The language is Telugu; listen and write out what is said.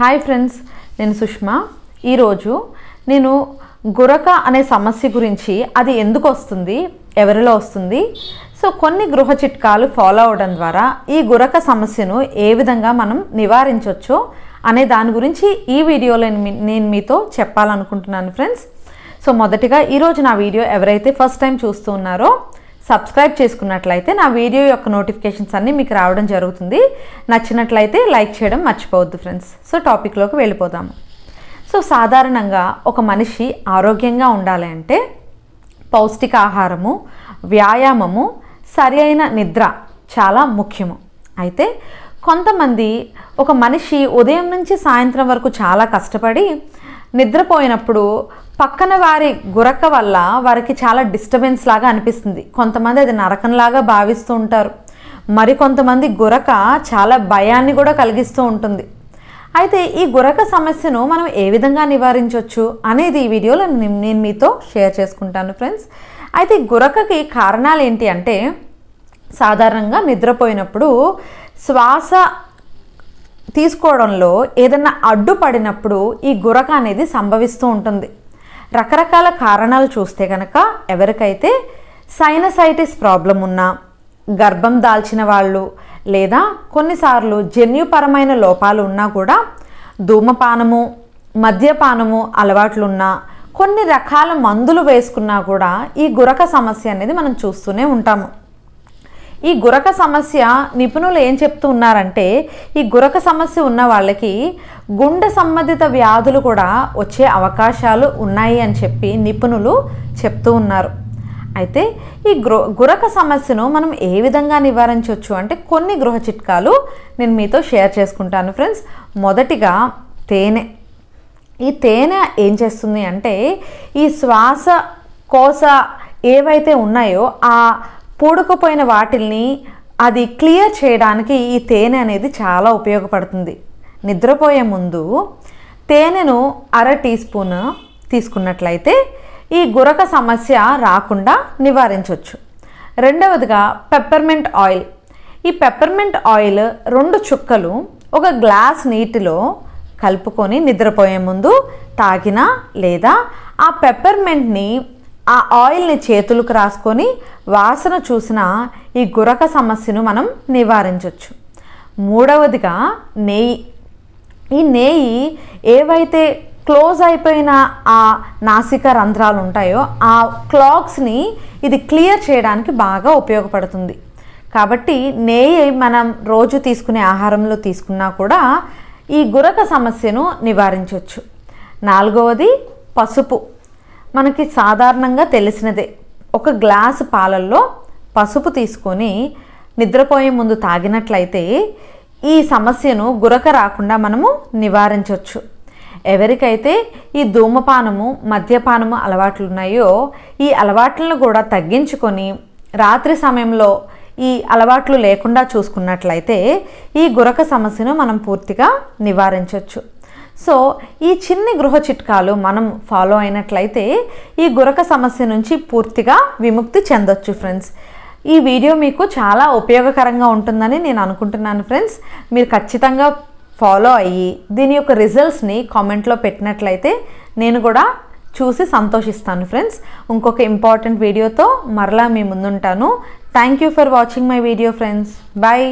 హాయ్ ఫ్రెండ్స్ నేను సుష్మా ఈరోజు నేను గురక అనే సమస్య గురించి అది ఎందుకు వస్తుంది ఎవరిలో వస్తుంది సో కొన్ని గృహ చిట్కాలు ఫాలో అవడం ద్వారా ఈ గురక సమస్యను ఏ విధంగా మనం నివారించవచ్చో అనే దాని గురించి ఈ వీడియోలో నేను మీతో చెప్పాలనుకుంటున్నాను ఫ్రెండ్స్ సో మొదటిగా ఈరోజు నా వీడియో ఎవరైతే ఫస్ట్ టైం చూస్తూ ఉన్నారో సబ్స్క్రైబ్ చేసుకున్నట్లయితే నా వీడియో యొక్క నోటిఫికేషన్స్ అన్నీ మీకు రావడం జరుగుతుంది నచ్చినట్లయితే లైక్ చేయడం మర్చిపోవద్దు ఫ్రెండ్స్ సో టాపిక్లోకి వెళ్ళిపోదాము సో సాధారణంగా ఒక మనిషి ఆరోగ్యంగా ఉండాలి అంటే పౌష్టిక ఆహారము వ్యాయామము సరి అయిన నిద్ర చాలా ముఖ్యము అయితే కొంతమంది ఒక మనిషి ఉదయం నుంచి సాయంత్రం వరకు చాలా కష్టపడి నిద్రపోయినప్పుడు పక్కన వారి గురక వల్ల వారికి చాలా డిస్టర్బెన్స్ లాగా అనిపిస్తుంది కొంతమంది అది నరకంలాగా భావిస్తూ ఉంటారు మరికొంతమంది గురక చాలా భయాన్ని కూడా కలిగిస్తూ ఉంటుంది అయితే ఈ గురక సమస్యను మనం ఏ విధంగా నివారించవచ్చు అనేది ఈ వీడియోలో నేను మీతో షేర్ చేసుకుంటాను ఫ్రెండ్స్ అయితే గురకకి కారణాలు ఏంటి అంటే సాధారణంగా నిద్రపోయినప్పుడు శ్వాస తీసుకోవడంలో ఏదైనా అడ్డుపడినప్పుడు ఈ గురక అనేది సంభవిస్తూ ఉంటుంది రకరకాల కారణాలు చూస్తే కనుక ఎవరికైతే సైనసైటిస్ ప్రాబ్లం ఉన్నా గర్భం దాల్చిన వాళ్ళు లేదా కొన్నిసార్లు జన్యుపరమైన లోపాలు ఉన్నా కూడా ధూమపానము మద్యపానము అలవాట్లున్నా కొన్ని రకాల మందులు వేసుకున్నా కూడా ఈ గురక సమస్య అనేది మనం చూస్తూనే ఉంటాము ఈ గురక సమస్య నిపుణులు ఏం చెప్తూ ఉన్నారంటే ఈ గురక సమస్య ఉన్న వాళ్ళకి గుండె సంబంధిత వ్యాధులు కూడా వచ్చే అవకాశాలు ఉన్నాయి అని చెప్పి నిపుణులు చెప్తూ ఉన్నారు అయితే ఈ గురక సమస్యను మనం ఏ విధంగా నివారించవచ్చు అంటే కొన్ని గృహ చిట్కాలు నేను మీతో షేర్ చేసుకుంటాను ఫ్రెండ్స్ మొదటిగా తేనె ఈ తేనె ఏం చేస్తుంది అంటే ఈ శ్వాస కోస ఏవైతే ఉన్నాయో ఆ పూడుకుపోయిన వాటిల్ని అది క్లియర్ చేయడానికి ఈ తేనె అనేది చాలా ఉపయోగపడుతుంది నిద్రపోయే ముందు తేనెను అర టీ స్పూన్ తీసుకున్నట్లయితే ఈ గురక సమస్య రాకుండా నివారించవచ్చు రెండవదిగా పెప్పర్మెంట్ ఆయిల్ ఈ పెప్పర్మెంట్ ఆయిల్ రెండు చుక్కలు ఒక గ్లాస్ నీటిలో కలుపుకొని నిద్రపోయే ముందు తాగినా లేదా ఆ పెప్పర్మెంట్ని ఆ ఆయిల్ని చేతులకు రాసుకొని వాసన చూసిన ఈ గురక సమస్యను మనం నివారించవచ్చు మూడవదిగా నెయ్యి ఈ నెయ్యి ఏవైతే క్లోజ్ అయిపోయిన ఆ నాసిక రంధ్రాలు ఉంటాయో ఆ క్లాక్స్ని ఇది క్లియర్ చేయడానికి బాగా ఉపయోగపడుతుంది కాబట్టి నెయ్యి మనం రోజు తీసుకునే ఆహారంలో తీసుకున్నా కూడా ఈ గురక సమస్యను నివారించవచ్చు నాలుగవది పసుపు మనకి సాధారణంగా తెలిసినదే ఒక గ్లాసు పాలల్లో పసుపు తీసుకొని నిద్రపోయే ముందు తాగినట్లయితే ఈ సమస్యను గురక రాకుండా మనము నివారించవచ్చు ఎవరికైతే ఈ ధూమపానము మద్యపానము అలవాట్లు ఉన్నాయో ఈ అలవాట్లను కూడా తగ్గించుకొని రాత్రి సమయంలో ఈ అలవాట్లు లేకుండా చూసుకున్నట్లయితే ఈ గురక సమస్యను మనం పూర్తిగా నివారించవచ్చు సో ఈ చిన్ని గృహ చిట్కాలు మనం ఫాలో అయినట్లయితే ఈ గురక సమస్య నుంచి పూర్తిగా విముక్తి చెందొచ్చు ఫ్రెండ్స్ ఈ వీడియో మీకు చాలా ఉపయోగకరంగా ఉంటుందని నేను అనుకుంటున్నాను ఫ్రెండ్స్ మీరు ఖచ్చితంగా ఫాలో అయ్యి దీని యొక్క రిజల్ట్స్ని కామెంట్లో పెట్టినట్లయితే నేను కూడా చూసి సంతోషిస్తాను ఫ్రెండ్స్ ఇంకొక ఇంపార్టెంట్ వీడియోతో మరలా మీ ముందుంటాను thank you for watching my video friends bye